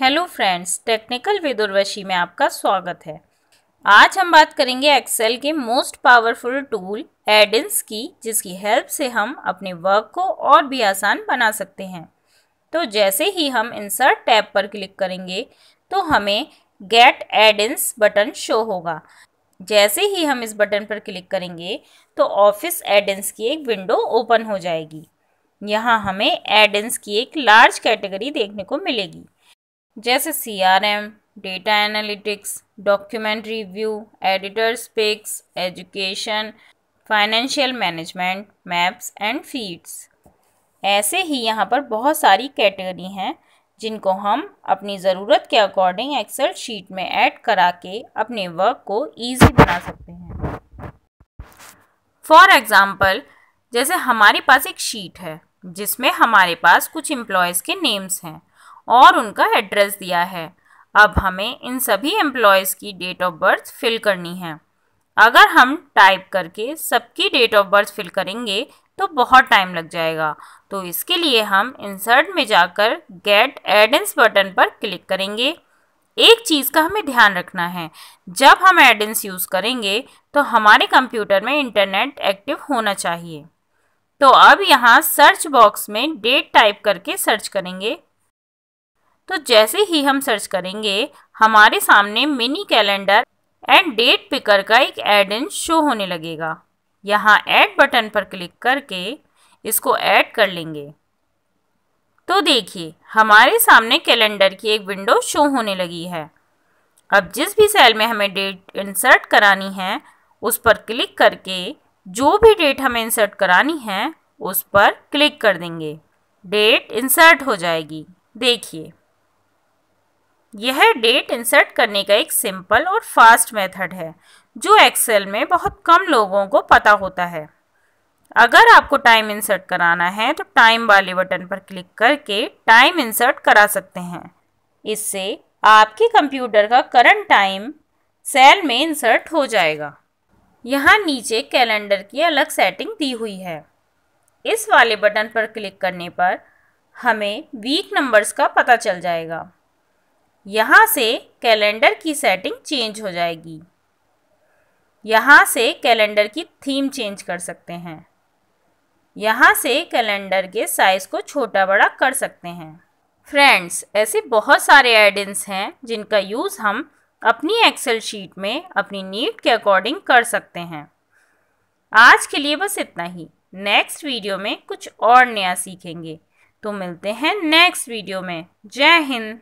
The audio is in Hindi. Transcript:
hello friends technical with Urvashi में आपका स्वागत है आज हम बात करेंगे एक्सेल के मोस्ट पावरफुल टूल एडिंस की जिसकी हेल्प से हम अपने वर्क को और भी आसान बना सकते हैं तो जैसे ही हम इंसर्ट टैब पर क्लिक करेंगे तो हमें गेट एडिंस बटन शो होगा जैसे ही हम इस बटन पर क्लिक करेंगे तो ऑफिस एडिंस की एक विंडो ओपन हो जाएगी यहाँ हमें एडिंस की एक लार्ज कैटेगरी देखने को मिलेगी जैसे C R M data analytics document review editors picks education financial management maps and feeds ऐसे ही यहाँ पर बहुत सारी कैटेगरी हैं जिनको हम अपनी ज़रूरत के अकॉर्डिंग एक्सेल शीट में ऐड करा के अपने वर्क को ईजी बना सकते हैं फॉर एग्ज़ाम्पल जैसे हमारे पास एक शीट है जिसमें हमारे पास कुछ एम्प्लॉयज़ के नेम्स हैं और उनका एड्रेस दिया है अब हमें इन सभी एम्प्लॉयज़ की डेट ऑफ बर्थ फिल करनी है अगर हम टाइप करके सबकी डेट ऑफ बर्थ फिल करेंगे तो बहुत टाइम लग जाएगा तो इसके लिए हम इंसर्ट में जाकर गेट एडेंस बटन पर क्लिक करेंगे एक चीज़ का हमें ध्यान रखना है जब हम एडेंस यूज़ करेंगे तो हमारे कंप्यूटर में इंटरनेट एक्टिव होना चाहिए तो अब यहाँ सर्च बॉक्स में डेट टाइप करके सर्च करेंगे तो जैसे ही हम सर्च करेंगे हमारे सामने mini calendar and date picker का एक एड इन शो होने लगेगा यहाँ ऐड बटन पर क्लिक करके इसको ऐड कर लेंगे तो देखिए हमारे सामने कैलेंडर की एक विंडो शो होने लगी है अब जिस भी सेल में हमें डेट इंसर्ट करानी है उस पर क्लिक करके जो भी डेट हमें इंसर्ट करानी है उस पर क्लिक कर देंगे डेट इंसर्ट हो जाएगी देखिए यह डेट इंसर्ट करने का एक सिंपल और फास्ट मेथड है जो एक्सेल में बहुत कम लोगों को पता होता है अगर आपको टाइम इंसर्ट कराना है तो टाइम वाले बटन पर क्लिक करके टाइम इंसर्ट करा सकते हैं इससे आपके कंप्यूटर का करंट टाइम सेल में इंसर्ट हो जाएगा यहाँ नीचे कैलेंडर की अलग सेटिंग दी हुई है इस वाले बटन पर क्लिक करने पर हमें वीक नंबर्स का पता चल जाएगा यहाँ से कैलेंडर की सेटिंग चेंज हो जाएगी यहाँ से कैलेंडर की थीम चेंज कर सकते हैं यहाँ से कैलेंडर के साइज़ को छोटा बड़ा कर सकते हैं फ्रेंड्स ऐसे बहुत सारे एडिन्स हैं जिनका यूज़ हम अपनी एक्सेल शीट में अपनी नीड के अकॉर्डिंग कर सकते हैं आज के लिए बस इतना ही नेक्स्ट वीडियो में कुछ और नया सीखेंगे तो मिलते हैं नेक्स्ट वीडियो में जय हिंद